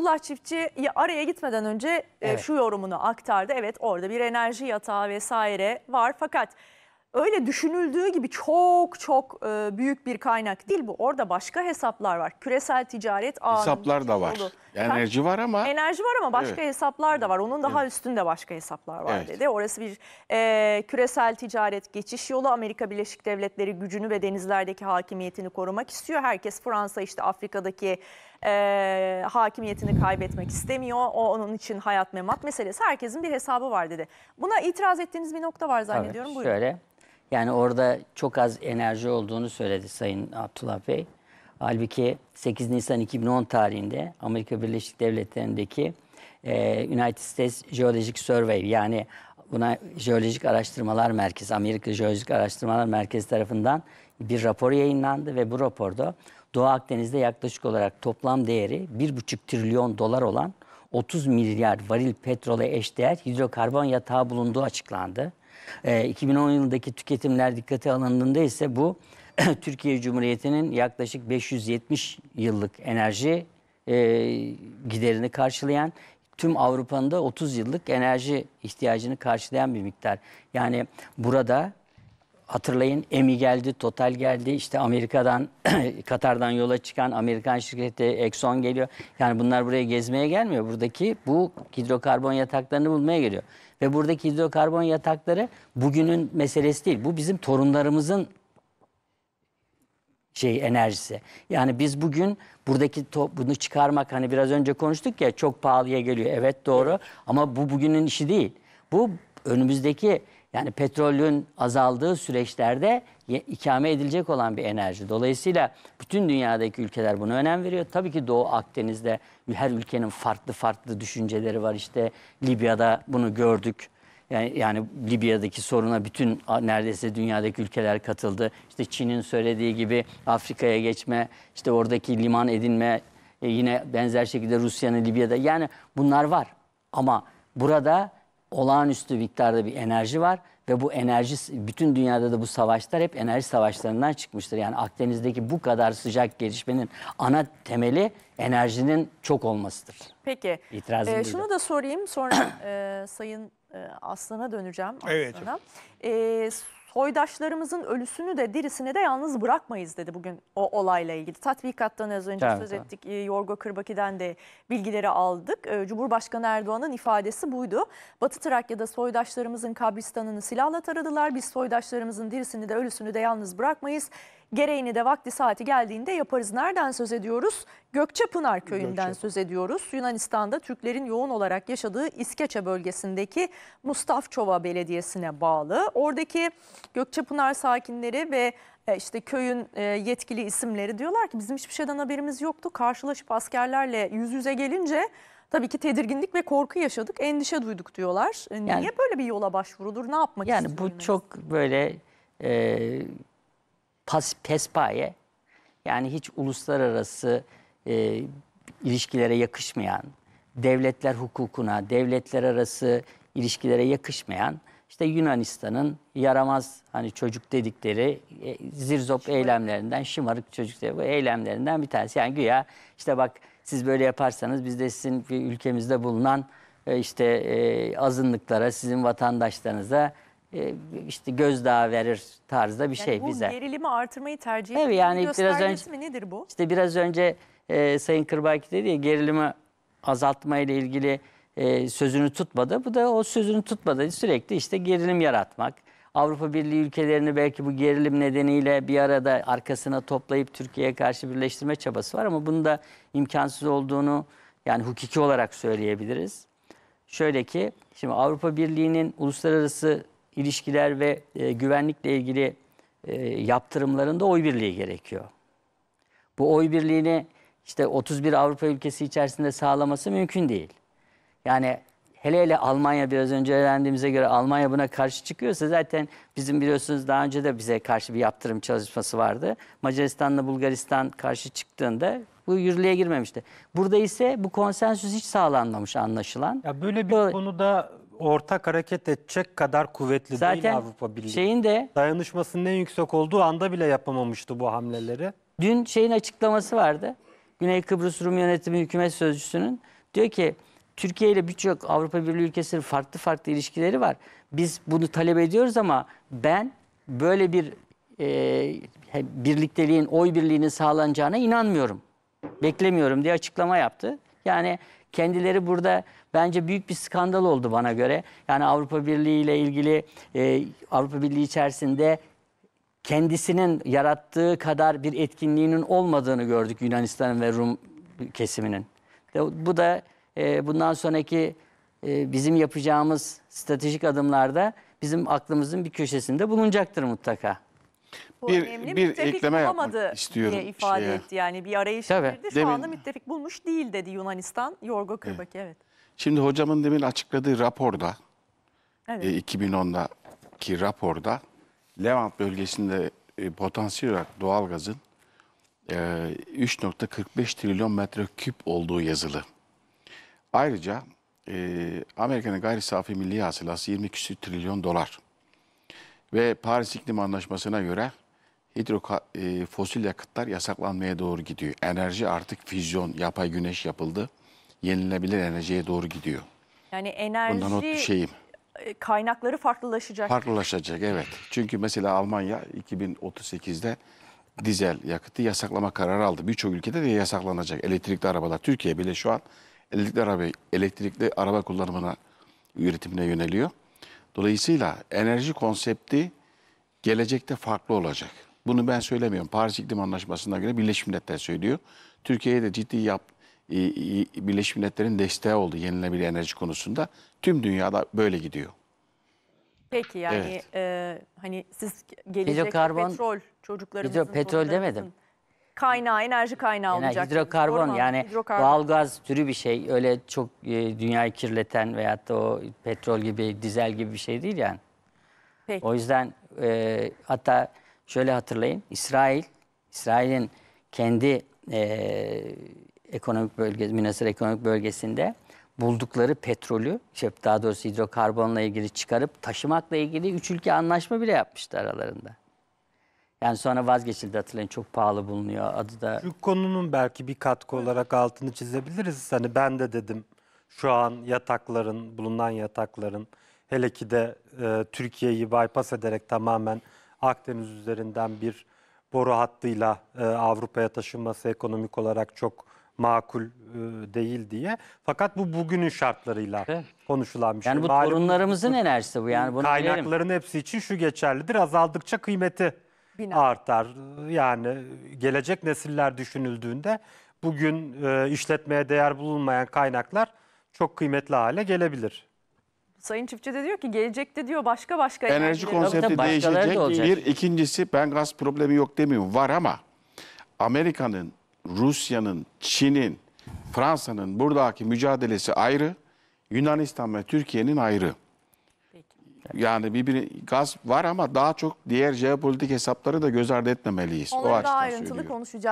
Abdullah Çiftçi araya gitmeden önce e, evet. şu yorumunu aktardı. Evet orada bir enerji yatağı vesaire var fakat öyle düşünüldüğü gibi çok çok e, büyük bir kaynak değil bu. Orada başka hesaplar var. Küresel ticaret ağının hesaplar da var. Dolu. Enerji var ama enerji var ama başka evet. hesaplar da var. Onun daha evet. üstünde başka hesaplar var evet. dedi. Orası bir e, küresel ticaret geçiş yolu. Amerika Birleşik Devletleri gücünü ve denizlerdeki hakimiyetini korumak istiyor. Herkes Fransa işte Afrika'daki e, hakimiyetini kaybetmek istemiyor. O onun için hayat memat meselesi. Herkesin bir hesabı var dedi. Buna itiraz ettiğiniz bir nokta var zannediyorum. Tabii, Şöyle yani orada çok az enerji olduğunu söyledi Sayın Abdullah Bey. Halbuki 8 Nisan 2010 tarihinde Amerika Birleşik Devletleri'ndeki e, United States Geologic Survey yani buna Jeolojik Araştırmalar Merkezi, Amerika Jeolojik Araştırmalar Merkezi tarafından bir rapor yayınlandı ve bu raporda Doğu Akdeniz'de yaklaşık olarak toplam değeri 1,5 trilyon dolar olan 30 milyar varil petrole eşdeğer hidrokarbon yatağı bulunduğu açıklandı. E, ee, 2010 yılındaki tüketimler dikkate alındığında ise bu Türkiye Cumhuriyeti'nin yaklaşık 570 yıllık enerji e, giderini karşılayan tüm Avrupa'nın da 30 yıllık enerji ihtiyacını karşılayan bir miktar. Yani burada hatırlayın EMI geldi, Total geldi. İşte Amerika'dan, Katar'dan yola çıkan Amerikan şirketi Exxon geliyor. Yani bunlar buraya gezmeye gelmiyor. Buradaki bu hidrokarbon yataklarını bulmaya geliyor. Ve buradaki hidrokarbon yatakları bugünün meselesi değil. Bu bizim torunlarımızın şey enerjisi. Yani biz bugün buradaki top, bunu çıkarmak hani biraz önce konuştuk ya çok pahalıya geliyor. Evet doğru ama bu bugünün işi değil. Bu önümüzdeki yani petrolün azaldığı süreçlerde ikame edilecek olan bir enerji. Dolayısıyla bütün dünyadaki ülkeler buna önem veriyor. Tabii ki Doğu Akdeniz'de her ülkenin farklı farklı düşünceleri var. İşte Libya'da bunu gördük. Yani, yani Libya'daki soruna bütün neredeyse dünyadaki ülkeler katıldı. İşte Çin'in söylediği gibi Afrika'ya geçme, işte oradaki liman edinme, e, yine benzer şekilde Rusya'nın Libya'da. Yani bunlar var. Ama burada olağanüstü miktarda bir enerji var ve bu enerji bütün dünyada da bu savaşlar hep enerji savaşlarından çıkmıştır. Yani Akdeniz'deki bu kadar sıcak gelişmenin ana temeli enerjinin çok olmasıdır. Peki. İtirazım ee, şunu da sorayım sonra e, Sayın e, Aslan'a döneceğim. Aslan'a. Evet. E, soydaşlarımızın ölüsünü de dirisini de yalnız bırakmayız dedi bugün o olayla ilgili. Tatbikattan az önce evet, söz ettik. E, Yorgo Kırbaki'den de bilgileri aldık. E, Cumhurbaşkanı Erdoğan'ın ifadesi buydu. Batı Trakya'da soydaşlarımızın kabristanını silahla taradılar. Biz soydaşlarımızın dirisini de ölüsünü de yalnız bırakmayız. Gereğini de vakti saati geldiğinde yaparız. Nereden söz ediyoruz? Gökçepınar köyünden Gökçe. söz ediyoruz. Yunanistan'da Türklerin yoğun olarak yaşadığı İskeçe bölgesindeki Mustafçova Belediyesi'ne bağlı. Oradaki Gökçepınar sakinleri ve e, işte köyün e, yetkili isimleri diyorlar ki bizim hiçbir şeyden haberimiz yoktu. Karşılaşıp askerlerle yüz yüze gelince tabii ki tedirginlik ve korku yaşadık, endişe duyduk diyorlar. E, niye yani, böyle bir yola başvurulur, ne yapmak istiyorsunuz? Yani bu çok böyle pas, pespaye yani hiç uluslararası e, ilişkilere yakışmayan, devletler hukukuna, devletler arası ilişkilere yakışmayan işte Yunanistan'ın yaramaz hani çocuk dedikleri e, zirzop şımarık. eylemlerinden, şımarık çocuk bu eylemlerinden bir tanesi. Yani güya işte bak siz böyle yaparsanız biz de sizin ülkemizde bulunan e, işte e, azınlıklara, sizin vatandaşlarınıza e, işte gözdağı verir tarzda bir yani şey bu bize. Bu gerilimi artırmayı tercih ediyor. Evet yani biraz önce mi nedir bu? İşte biraz önce e, Sayın Kırbaki dedi ya gerilimi azaltma ile ilgili e, sözünü tutmadı. Bu da o sözünü tutmadı. Sürekli işte gerilim yaratmak. Avrupa Birliği ülkelerini belki bu gerilim nedeniyle bir arada arkasına toplayıp Türkiye'ye karşı birleştirme çabası var ama bunun da imkansız olduğunu yani hukuki olarak söyleyebiliriz. Şöyle ki şimdi Avrupa Birliği'nin uluslararası ilişkiler ve e, güvenlikle ilgili e, yaptırımlarında oy birliği gerekiyor. Bu oy birliğini işte 31 Avrupa ülkesi içerisinde sağlaması mümkün değil. Yani hele hele Almanya biraz önce öğrendiğimize göre Almanya buna karşı çıkıyorsa zaten bizim biliyorsunuz daha önce de bize karşı bir yaptırım çalışması vardı. Macaristan'la Bulgaristan karşı çıktığında bu yürürlüğe girmemişti. Burada ise bu konsensüs hiç sağlanmamış anlaşılan. Ya böyle bir konuda ortak hareket edecek kadar kuvvetli Zaten değil Avrupa Birliği. Şeyin de dayanışmasının en yüksek olduğu anda bile yapamamıştı bu hamleleri. Dün şeyin açıklaması vardı. Güney Kıbrıs Rum Yönetimi Hükümet Sözcüsü'nün diyor ki Türkiye ile birçok Avrupa Birliği ülkesinin farklı farklı ilişkileri var. Biz bunu talep ediyoruz ama ben böyle bir e, birlikteliğin, oy birliğinin sağlanacağına inanmıyorum. Beklemiyorum diye açıklama yaptı. Yani Kendileri burada bence büyük bir skandal oldu bana göre. Yani Avrupa Birliği ile ilgili e, Avrupa Birliği içerisinde kendisinin yarattığı kadar bir etkinliğinin olmadığını gördük Yunanistan ve Rum kesiminin. Bu da e, bundan sonraki e, bizim yapacağımız stratejik adımlarda bizim aklımızın bir köşesinde bulunacaktır mutlaka bir, önemli. Bir müttefik ekleme bulamadı istiyorum diye ifade şeye. etti. Yani bir arayış Tabii. girdi. Şu demin, anda müttefik bulmuş değil dedi Yunanistan. Yorgo Kırbaki evet. evet. Şimdi hocamın demin açıkladığı raporda evet. e, 2010'daki raporda Levant bölgesinde e, potansiyel olarak doğalgazın e, 3.45 trilyon metreküp olduğu yazılı. Ayrıca e, Amerika'nın gayri safi milli hasılası 20 trilyon dolar. Ve Paris İklim Anlaşması'na göre hidro e, fosil yakıtlar yasaklanmaya doğru gidiyor. Enerji artık füzyon, yapay güneş yapıldı. yenilebilir enerjiye doğru gidiyor. Yani enerji Bundan not düşeyim. E, kaynakları farklılaşacak. Farklılaşacak evet. Çünkü mesela Almanya 2038'de dizel yakıtı yasaklama kararı aldı. Birçok ülkede de yasaklanacak elektrikli arabalar. Türkiye bile şu an elektrikli araba, elektrikli araba kullanımına üretimine yöneliyor. Dolayısıyla enerji konsepti gelecekte farklı olacak. Bunu ben söylemiyorum. Paris İklim Anlaşması'na göre Birleşmiş Milletler söylüyor. Türkiye'ye de ciddi yap, Birleşmiş Milletler'in desteği oldu yenilenebilir enerji konusunda. Tüm dünyada böyle gidiyor. Peki yani evet. e, hani siz gelecek Hidrokarbon, petrol çocuklarımızın... Hidropetrol demedin kaynağı, enerji kaynağı yani olacak. Hidrokarbon yani hidrokarbon. doğalgaz türü bir şey. Öyle çok e, dünyayı kirleten veyahut da o petrol gibi, dizel gibi bir şey değil yani. Peki. O yüzden e, hatta şöyle hatırlayın. İsrail, İsrail'in kendi e, ekonomik bölgesi, Münasır ekonomik bölgesinde buldukları petrolü, daha doğrusu hidrokarbonla ilgili çıkarıp taşımakla ilgili üç ülke anlaşma bile yapmıştı aralarında. Yani sonra vazgeçildi hatırlayın çok pahalı bulunuyor adı da. Şu konunun belki bir katkı olarak altını çizebiliriz. Hani ben de dedim şu an yatakların, bulunan yatakların hele ki de e, Türkiye'yi bypass ederek tamamen Akdeniz üzerinden bir boru hattıyla e, Avrupa'ya taşınması ekonomik olarak çok makul e, değil diye. Fakat bu bugünün şartlarıyla konuşulan bir şey. Yani bu Malum- torunlarımızın enerjisi bu yani bunu bilelim. Kaynakların hepsi için şu geçerlidir. Azaldıkça kıymeti Bina. artar. Yani gelecek nesiller düşünüldüğünde bugün e, işletmeye değer bulunmayan kaynaklar çok kıymetli hale gelebilir. Sayın Çiftçi de diyor ki gelecekte diyor başka başka enerji konsepti değişecek. olacak. Bir ikincisi ben gaz problemi yok demiyorum. Var ama Amerika'nın, Rusya'nın, Çin'in, Fransa'nın buradaki mücadelesi ayrı. Yunanistan ve Türkiye'nin ayrı. Yani bir gaz var ama daha çok diğer jeopolitik hesapları da göz ardı etmemeliyiz. Onları o daha ayrıntılı söylüyorum. konuşacağız.